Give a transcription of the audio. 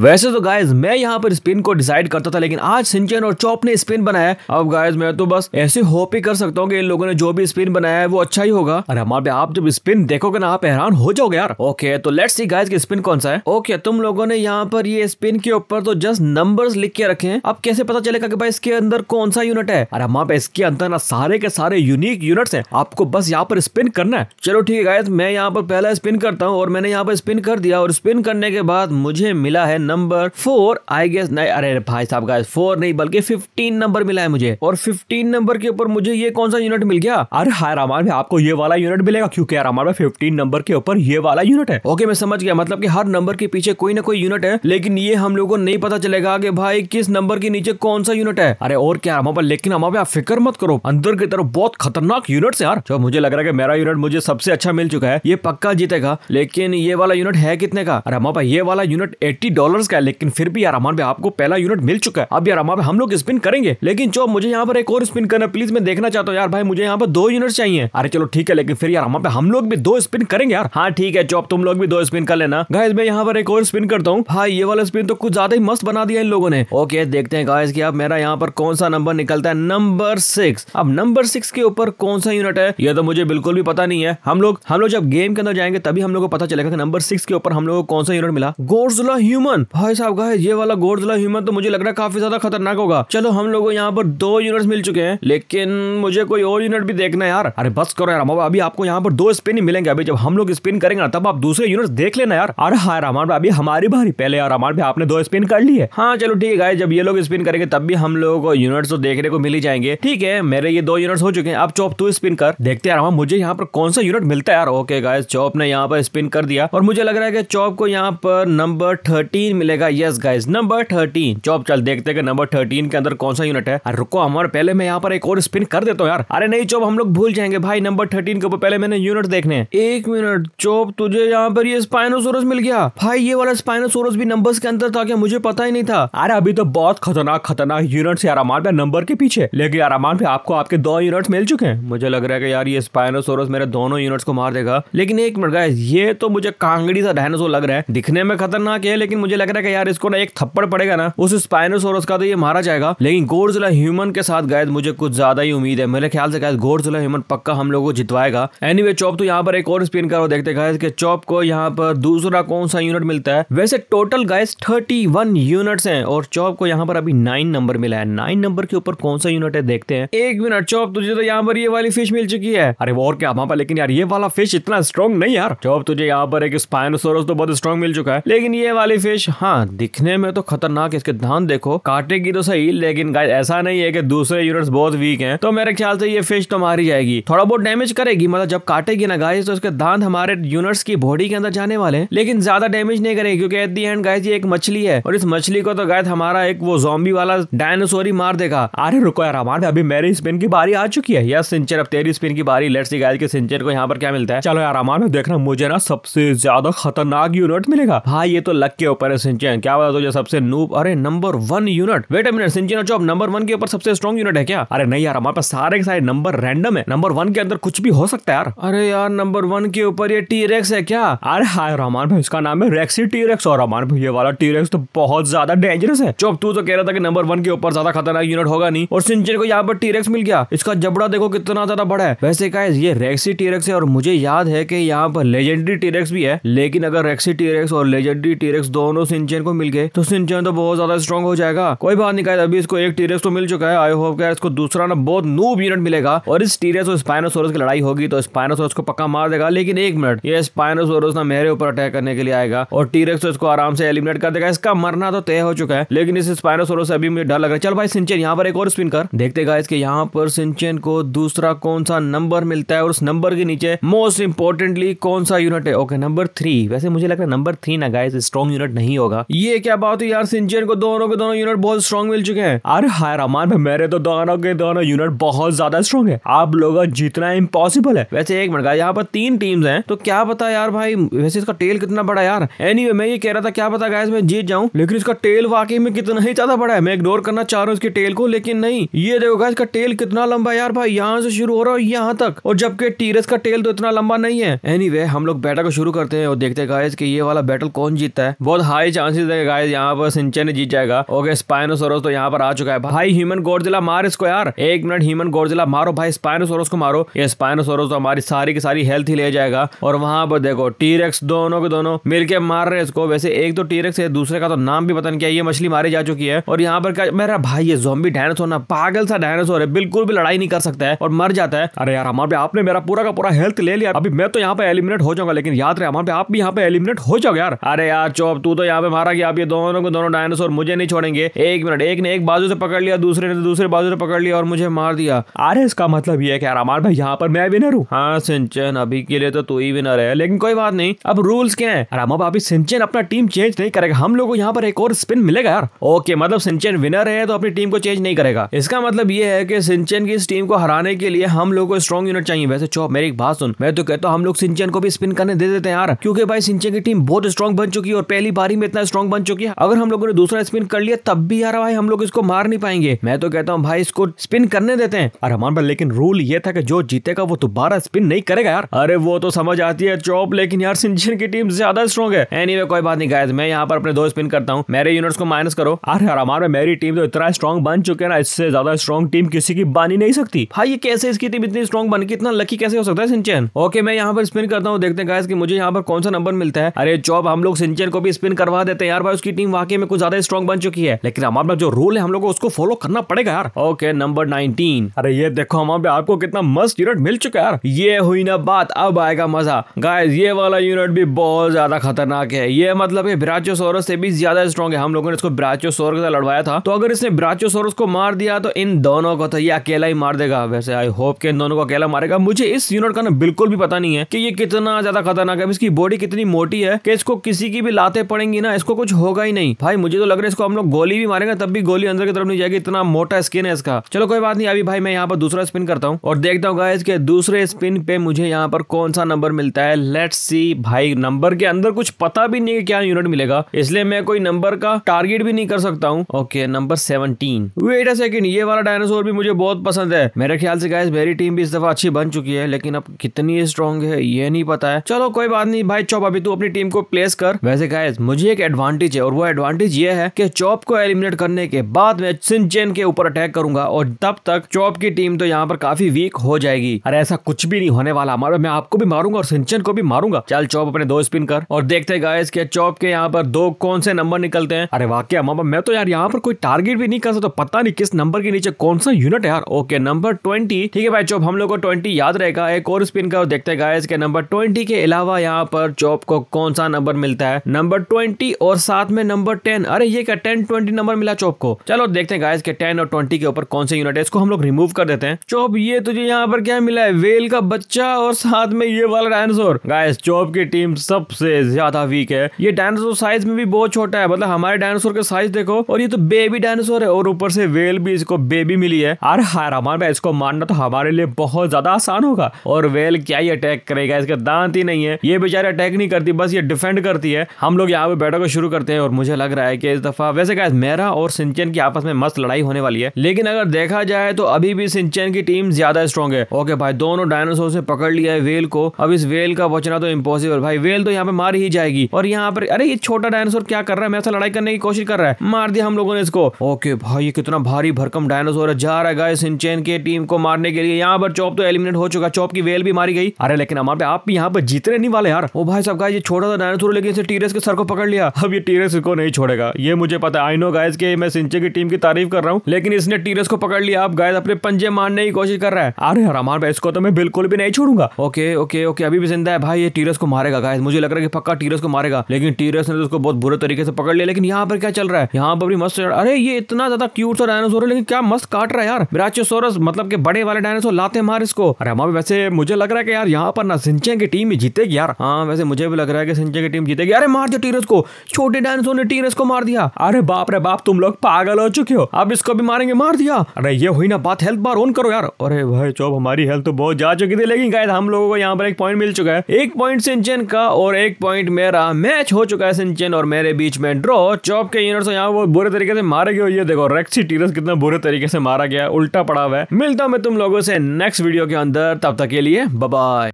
वैसे तो गाइज मैं यहाँ पर स्पिन को डिसाइड करता था लेकिन आज सिंचन और चौप ने स्पिन बनाया अब गाइज मैं तो बस ऐसे होप ही कर सकता हूँ कि इन लोगों ने जो भी स्पिन बनाया है वो अच्छा ही होगा अरे हमारे आप जब स्पिन देखोगे ना आप हैरान हो जाओगे यार ओके तो लेट्स सी गाइज की स्पिन कौन सा है ओके तुम लोगों ने यहाँ पर ये स्पिन के ऊपर तो जस्ट नंबर लिख के रखे हैं अब कैसे पता चलेगा की भाई इसके अंदर कौन सा यूनिट है अरे हमारे इसके अंदर ना सारे के सारे यूनिक यूनिट है आपको बस यहाँ पर स्पिन करना है चलो ठीक है गाइज मैं यहाँ पर पहला स्पिन करता हूँ और मैंने यहाँ पर स्पिन कर दिया और स्पिन करने के बाद मुझे मिला है नंबर फोर आई गेस नहीं अरे भाई साहब गाइस फोर नहीं बल्कि फिफ्टीन नंबर मिला है मुझे और फिफ्टीन नंबर के ऊपर मुझे ये कौन सा यूनिट मिल गया अरे हाय रामान भाई आपको ये वाला यूनिट मिलेगा क्योंकि यार हमारे फिफ्टीन नंबर के ऊपर ये वाला यूनिट है ओके मैं समझ गया मतलब की हर नंबर के पीछे कोई ना कोई यूनिट है लेकिन ये हम लोग को नहीं पता चलेगा कि भाई किस नंबर के नीचे कौन सा यूनिट है अरे और क्या हमारे लेकिन हमारे आप फिक्र मत करो अंदर की तरफ बहुत खतरनाक यूनिट है यार जो मुझे लग रहा है कि मेरा यूनिट मुझे सबसे अच्छा मिल चुका है ये पक्का जीतेगा लेकिन ये वाला यूनिट है कितने का अरे हमारे ये वाला यूनिट एट्टी डॉलर डॉलर का है लेकिन फिर भी यार अमान भाई आपको पहला यूनिट मिल चुका है अब यार अमान भाई हम लोग स्पिन करेंगे लेकिन जो मुझे यहाँ पर एक और स्पिन करना प्लीज मैं देखना चाहता हूँ यार भाई मुझे यहाँ पर दो यूनिट चाहिए अरे चलो ठीक है लेकिन फिर यार अमान भाई हम लोग भी दो स्पिन करेंगे यार हाँ ठीक है चौप तुम लोग भी दो स्पिन कर लेना गाइज मैं यहाँ पर एक और स्पिन करता हूँ भाई ये वाला स्पिन तो कुछ ज्यादा ही मस्त बना दिया इन लोगों ने ओके देखते हैं गाइज की अब मेरा यहाँ पर कौन सा नंबर निकलता है नंबर सिक्स अब नंबर सिक्स के ऊपर कौन सा यूनिट है यह तो मुझे बिल्कुल भी पता नहीं है हम लोग हम लोग जब गेम के अंदर जाएंगे तभी हम लोग को पता चलेगा कि नंबर सिक्स के ऊपर हम लोग को कौन सा यूनिट मिला गोर्जुला ह्यूमन सामान भाई साहब गाय ये वाला गोडजला ह्यूमन तो मुझे लग रहा है काफी ज्यादा खतरनाक होगा चलो हम लोगों यहाँ पर दो यूनिट मिल चुके हैं लेकिन मुझे कोई और यूनिट भी देखना है यार अरे बस करो यार अभी आपको यहाँ पर दो स्पिन ही मिलेंगे अभी जब हम लोग स्पिन करेंगे ना तब आप दूसरे यूनिट देख लेना यार अरे हाँ रामान अभी हमारी बारी पहले यार रामान भाई आपने दो स्पिन कर ली है हाँ चलो ठीक है जब ये लोग स्पिन करेंगे तब भी हम लोगों को यूनिट्स तो देखने को मिल ही जाएंगे ठीक है मेरे ये दो यूनिट्स हो चुके हैं अब चौप तू स्पिन कर देखते यार मुझे यहाँ पर कौन सा यूनिट मिलता है यार ओके गाय चौप ने यहाँ पर स्पिन कर दिया और मुझे लग रहा है कि चौप को यहाँ पर नंबर थर्टी थर्टीन मिलेगा यस गाइज नंबर थर्टीन जो जॉब चल देखते हैं नंबर थर्टीन के अंदर कौन सा यूनिट है रुको हमारे पहले मैं यहाँ पर एक और स्पिन कर देता हूँ यार अरे नहीं चौब हम लोग भूल जाएंगे भाई नंबर थर्टीन के ऊपर पहले मैंने यूनिट देखने एक मिनट चौब तुझे यहाँ पर ये स्पाइनोसोरस मिल गया भाई ये वाला स्पाइनोसोरस भी नंबर के अंदर था क्या मुझे पता ही नहीं था अरे अभी तो बहुत खतरनाक खतरनाक यूनिट है आराम पे नंबर के पीछे लेकिन आराम पे आपको आपके दो यूनिट मिल चुके हैं मुझे लग रहा है कि यार ये स्पाइनोसोरस मेरे दोनों यूनिट्स को मार देगा लेकिन एक मिनट गाइस ये तो मुझे कांगड़ी सा डायनासोर लग रहा है दिखने में खतरनाक है लेकिन मुझे लग रहा है कि यार इसको ना एक थप्पड़ पड़ेगा ना उस स्पाइनोसोरस का तो ये मारा जाएगा लेकिन गोरजिला ह्यूमन के साथ गायद मुझे कुछ ज्यादा ही उम्मीद है मेरे ख्याल से गायद गोरजिला ह्यूमन पक्का हम लोग को जितवाएगा एनी anyway, चॉप तो यहाँ पर एक और स्पिन करो देखते गायद के चॉप को यहाँ पर दूसरा कौन सा यूनिट मिलता है वैसे total guys thirty one unit है और चॉप को यहाँ पर अभी नाइन नंबर मिला है नाइन नंबर के ऊपर कौन सा यूनिट है देखते हैं एक मिनट चौप तुझे तो यहाँ पर ये वाली फिश मिल चुकी है अरे और क्या वहां पर लेकिन यार ये वाला फिश इतना स्ट्रॉन्ग नहीं यार चौप तुझे यहाँ पर एक स्पाइनोसोरस तो बहुत स्ट्रॉन्ग मिल चुका है लेकिन ये वाली फिश गाइस हाँ दिखने में तो खतरनाक इसके धान देखो काटेगी तो सही लेकिन गाइस ऐसा नहीं है कि दूसरे यूनिट्स बहुत वीक हैं तो मेरे ख्याल से ये फिश तो मारी जाएगी थोड़ा बहुत डैमेज करेगी मतलब जब काटेगी ना गाइस तो उसके दांत हमारे यूनिट्स की बॉडी के अंदर जाने वाले हैं लेकिन ज्यादा डैमेज नहीं करेगी क्योंकि एट दी एंड गाइस ये एक मछली है और इस मछली को तो गाइस हमारा एक वो जोम्बी वाला डायनासोर ही मार देगा अरे रुको यार हमारे अभी मेरी स्पिन की बारी आ चुकी है यार सिंचर अब तेरी स्पिन की बारी लेट्स सी गाइस के सिंचर को यहाँ पर क्या मिलता है चलो यार हमारे देखना मुझे ना सबसे ज्यादा खतरनाक यूनिट मिलेगा हाँ ये तो लक के ऊपर है मिनट सिंचन क्या बता दो जो सबसे नूप अरे number one unit wait minute सिंचन जो नंबर वन के ऊपर सबसे स्ट्रॉन्ग यूनिट है क्या अरे नहीं यार हमारे पास सारे के सारे नंबर रैंडम है नंबर वन के अंदर कुछ भी हो सकता है यार अरे यार नंबर वन के ऊपर ये टी रेक्स है क्या अरे हाय रहमान भाई इसका नाम है रेक्सी टी रेक्स और रहमान भाई ये वाला टी रेक्स तो बहुत ज्यादा डेंजरस है चौक तू तो कह रहा था कि नंबर वन के ऊपर ज्यादा खतरनाक यूनिट होगा नहीं और सिंचन को यहाँ पर टी रेक्स मिल गया इसका जबड़ा देखो कितना ज्यादा बड़ा है वैसे का ये रेक्सी टी रेक्स है और मुझे याद है की यहाँ पर लेजेंडरी टी रेक्स भी है लेकिन अगर रेक्सी टी रेक्स और लेजेंडरी टी रेक्स दोनों सिंचन को मिल गए तो सिंचन तो बहुत ज्यादा स्ट्रॉन्ग हो जाएगा कोई बात नहीं अभी इसको एक टीरेस तो मिल चुका है आई होप क्या इसको दूसरा ना बहुत नूब यूनिट मिलेगा और इस टीरेस और स्पाइनोसोरस की लड़ाई होगी तो स्पाइनोसोरस को पक्का मार देगा लेकिन एक मिनट ये स्पाइनोसोरस ना मेरे ऊपर अटैक करने के लिए आएगा और टीरेक्स तो इसको आराम से एलिमिनेट कर देगा इसका मरना तो तय हो चुका है लेकिन इस स्पाइनोसोरस से अभी मुझे डर लग रहा है चल भाई सिंचन यहाँ पर एक और स्पिन कर देखते गाइस कि यहाँ पर सिंचन को दूसरा कौन सा नंबर मिलता है और उस नंबर के नीचे मोस्ट इंपोर्टेंटली कौन सा यूनिट है ओके नंबर थ्री वैसे मुझे लग रहा है नंबर थ्री ना गाइस स्ट्रॉन्ग यूनिट नहीं नहीं होगा ये क्या बात है यार सिंचियन को दोनों के दोनों यूनिट बहुत स्ट्रॉन्ग मिल चुके हैं अरे हाय रमान भाई मेरे तो दोनों के दोनों यूनिट बहुत ज्यादा स्ट्रॉन्ग है आप लोग जितना इम्पॉसिबल है वैसे एक मिनट का यहाँ पर तीन टीम्स हैं तो क्या पता यार भाई वैसे इसका टेल कितना बड़ा यार एनी anyway, मैं ये कह रहा था क्या पता गाइस मैं जीत जाऊँ लेकिन इसका टेल वाकई में कितना ही ज्यादा बड़ा है मैं इग्नोर करना चाह रहा हूँ इसके टेल को लेकिन नहीं ये देखो गाइस इसका टेल कितना लंबा यार भाई यहाँ से शुरू हो रहा है यहाँ तक और जबकि टीरस का टेल तो इतना लंबा नहीं है एनी anyway, हम लोग बैटल को शुरू करते हैं और देखते हैं गाइस कि ये वाला बैटल कौन जीतता है बहुत हाई हाई चांसेस है गाइस यहाँ पर सिंचन जीत जाएगा ओके स्पाइनोसोरस तो यहाँ पर आ चुका है भाई ह्यूमन गोडजिला मार इसको यार एक मिनट ह्यूमन गोडजिला मारो भाई स्पाइनोसोरस को मारो ये स्पाइनोसोरस तो हमारी सारी की सारी हेल्थ ही ले जाएगा और वहां पर देखो टीरेक्स दोनों के दोनों मिलकर मार रहे हैं इसको वैसे एक तो टीरेक्स है दूसरे का तो नाम भी पता नहीं क्या ये मछली मारी जा चुकी है और यहाँ पर क्या मेरा भाई ये जोम्बी डायनासोर ना पागल सा डायनासोर है बिल्कुल भी लड़ाई नहीं कर सकता है और मर जाता है अरे यार हमारे आपने मेरा पूरा का पूरा हेल्थ ले लिया अभी मैं तो यहाँ पे एलिमिनेट हो जाऊंगा लेकिन याद रहे हमारे आप भी यहाँ पे एलिमिनेट हो जाओ यार अरे यार चौब तू तो यहाँ पे मारा कि आप ये दोनों को दोनों डायनासोर मुझे नहीं छोड़ेंगे एक मिनट एक ने एक बाजू से पकड़ लिया दूसरे ने दूसरे बाजू से पकड़ लिया और मुझे मार दिया अरे इसका मतलब ये क्या रामार भाई यहाँ पर मैं विनर हूँ हाँ सिंचन अभी के लिए तो तू ही विनर है लेकिन कोई बात नहीं अब रूल्स क्या है रामा भाभी सिंचन अपना टीम चेंज नहीं करेगा हम लोग को यहाँ पर एक और स्पिन मिलेगा यार ओके मतलब सिंचन विनर है तो अपनी टीम को चेंज नहीं करेगा इसका मतलब ये है कि सिंचन की इस टीम को हराने के लिए हम लोग को स्ट्रॉन्ग यूनिट चाहिए वैसे चौप मेरी एक बात सुन मैं तो कहता हूँ हम लोग सिंचन को भी स्पिन करने दे देते हैं यार क्योंकि भाई सिंचन की टीम बहुत स्ट्रॉन्ग बन चुकी है और पहली बारी बैटिंग में इतना स्ट्रॉन्ग बन चुकी है अगर हम लोगों ने दूसरा स्पिन कर लिया तब भी यार भाई हम लोग इसको मार नहीं पाएंगे मैं तो कहता हूँ भाई इसको स्पिन करने देते हैं और हमारे पर लेकिन रूल ये था कि जो जीतेगा वो दोबारा स्पिन नहीं करेगा यार अरे वो तो समझ आती है चौप लेकिन यार सिंचन की टीम ज्यादा स्ट्रॉन्ग है एनी anyway, कोई बात नहीं गायज मैं यहाँ पर अपने दो स्पिन करता हूँ मेरे यूनिट्स को माइनस करो अरे यार हमारे मेरी टीम तो इतना स्ट्रॉन्ग बन चुके हैं ना इससे ज्यादा स्ट्रॉन्ग टीम किसी की बानी नहीं सकती भाई ये कैसे इसकी टीम इतनी स्ट्रॉन्ग बन इतना लकी कैसे हो सकता है सिंचन ओके मैं यहाँ पर स्पिन करता हूँ देखते हैं गायज की मुझे यहाँ पर कौन सा नंबर मिलता है अरे चौप हम लोग सिंचन को भी स्पिन कर करवा देते हैं यार भाई उसकी टीम वाकई में कुछ ज्यादा स्ट्रॉन्ग बन चुकी है लेकिन हमारे जो रूल है हम लोग उसको फॉलो करना पड़ेगा यार ओके नंबर नाइनटीन अरे ये देखो हमारे आपको कितना मस्त यूनिट मिल चुका है यार ये हुई ना बात अब आएगा मजा गाइज ये वाला यूनिट भी बहुत ज्यादा खतरनाक है ये मतलब है ब्राचोसोरस से भी ज्यादा स्ट्रॉन्ग है हम लोगों ने इसको ब्राचोसोर के साथ लड़वाया था तो अगर इसने ब्राचोसोरस को मार दिया तो इन दोनों को तो ये अकेला ही मार देगा वैसे आई होप के इन दोनों को अकेला मारेगा मुझे इस यूनिट का ना बिल्कुल भी पता नहीं है कि ये कितना ज्यादा खतरनाक है इसकी बॉडी कितनी मोटी है कि इसको किसी की भी लाते पड़ेंगे मारेंगी ना इसको कुछ होगा ही नहीं भाई मुझे तो लग रहा है इसको हम लोग गोली भी मारेंगे तब भी गोली अंदर की तरफ नहीं जाएगी इतना मोटा स्किन है इसका चलो कोई बात नहीं अभी भाई मैं यहाँ पर दूसरा स्पिन करता हूँ और देखता हूँ गाइस के दूसरे स्पिन पे मुझे यहाँ पर कौन सा नंबर मिलता है लेट सी भाई नंबर के अंदर कुछ पता भी नहीं है क्या यूनिट मिलेगा इसलिए मैं कोई नंबर का टारगेट भी नहीं कर सकता हूँ okay number seventeen wait a second ये वाला डायनासोर भी मुझे बहुत पसंद है मेरे ख्याल से गाइस मेरी टीम भी इस दफा अच्छी बन चुकी है लेकिन अब कितनी स्ट्रॉन्ग है ये नहीं पता है चलो कोई बात नहीं भाई चौप अभी तू अपनी टीम को प्लेस कर वैसे गाइस मुझे ये एक एडवांटेज है और वो एडवांटेज ये है कि चॉप को एलिमिनेट करने के बाद मैं सिंचेन के ऊपर अटैक करूंगा और तब तक चॉप की टीम तो यहाँ पर काफी वीक हो जाएगी अरे ऐसा कुछ भी नहीं होने वाला हमारा मैं आपको भी मारूंगा और सिंचन को भी मारूंगा चल चॉप अपने दो स्पिन कर और देखते हैं गाइस के चॉप के यहाँ पर दो कौन से नंबर निकलते हैं अरे वाक्य मामा मैं तो यार यहाँ पर कोई टारगेट भी नहीं कर सकता पता नहीं किस नंबर के नीचे कौन सा यूनिट है यार ओके नंबर ट्वेंटी ठीक है भाई चॉप हम लोग को ट्वेंटी याद रहेगा एक और स्पिन कर और देखते हैं गाइस के नंबर ट्वेंटी के अलावा यहाँ पर चॉप को कौन सा नंबर मिलता है नंबर ट्वेंटी ट्वेंटी और साथ में नंबर टेन अरे ये क्या टेन ट्वेंटी नंबर मिला चौप को चलो देखते हैं गाइस के टेन और ट्वेंटी के ऊपर कौन से यूनिट है इसको हम लोग रिमूव कर देते हैं चौप ये तुझे यहाँ पर क्या मिला है वेल का बच्चा और साथ में ये वाला डायनासोर गायस चौप की टीम सबसे ज्यादा वीक है ये डायनासोर साइज में भी बहुत छोटा है मतलब हमारे डायनासोर का साइज देखो और ये तो बेबी डायनासोर है और ऊपर से वेल भी इसको बेबी मिली है अरे हर हाँ, हमारे इसको मारना तो हमारे लिए बहुत ज्यादा आसान होगा और वेल क्या ही अटैक करेगा इसके दांत ही नहीं है ये बेचारे अटैक नहीं करती बस ये डिफेंड करती है हम लोग यहाँ पे टोयोटा को शुरू करते हैं और मुझे लग रहा है कि इस दफा वैसे गाइस मेरा और सिंचन की आपस में मस्त लड़ाई होने वाली है लेकिन अगर देखा जाए तो अभी भी सिंचन की टीम ज्यादा स्ट्रॉन्ग है ओके भाई दोनों डायनासोर से पकड़ लिया है वेल को अब इस वेल का बचना तो इम्पोसिबल भाई वेल तो यहाँ पे मार ही जाएगी और यहाँ पर अरे ये छोटा डायनासोर क्या कर रहा है मेरे से लड़ाई करने की कोशिश कर रहा है मार दिया हम लोगों ने इसको ओके भाई ये कितना भारी भरकम डायनासोर है जा रहा है सिंचन के टीम को मारने के लिए यहाँ पर चौप तो एलिमिनेट हो चुका चौप की वेल भी मारी गई अरे लेकिन हमारे आप भी यहाँ पर जीतने नहीं वाले यार ओ भाई सब गाय ये छोटा सा डायनासोर लेकिन इसे टीरस के सर को पकड़ लिया लिया अब ये टीरस इसको नहीं छोड़ेगा ये मुझे पता आई नो गायस के मैं सिंचे की टीम की तारीफ कर रहा हूँ लेकिन इसने टीरस को पकड़ लिया अब गायस अपने पंजे मारने की कोशिश कर रहा है अरे हरामान भाई इसको तो मैं बिल्कुल भी नहीं छोड़ूंगा ओके ओके ओके अभी भी जिंदा है भाई ये टीरस को मारेगा गायस मुझे लग रहा है कि पक्का टीरस को मारेगा लेकिन टीरस ने तो उसको बहुत बुरे तरीके से पकड़ लिया लेकिन यहाँ पर क्या चल रहा है यहाँ पर भी मस्त अरे ये इतना ज्यादा क्यूट सा डायनासोर है लेकिन क्या मस्त काट रहा है यार ब्राचोसोरस मतलब के बड़े वाले डायनासोर लाते मार इसको अरे हमारे वैसे मुझे लग रहा है कि यार यहाँ पर ना सिंचे की टीम ही जीतेगी यार हाँ वैसे मुझे भी लग रहा है कि सिंचे की टीम जीतेगी अरे मार दो टीरस को छोटे डायनासोर ने टीनस को मार दिया अरे बाप रे बाप तुम लोग पागल हो चुके हो अब इसको भी मारेंगे मार दिया अरे ये हुई ना बात हेल्थ बार ऑन करो यार अरे भाई चौब हमारी हेल्थ तो बहुत जा चुकी थी लेकिन गायद हम लोगों को यहाँ पर एक पॉइंट मिल चुका है एक पॉइंट सिंचन का और एक पॉइंट मेरा मैच हो चुका है सिंचन और मेरे बीच में ड्रॉ चौब के यूनिट्स यहाँ वो बुरे तरीके से मारे गए ये देखो रेक्सी टीरस कितना बुरे तरीके से मारा गया उल्टा पड़ा हुआ है मिलता हूँ मैं तुम लोगों से नेक्स्ट वीडियो के अंदर तब तक के लिए बाय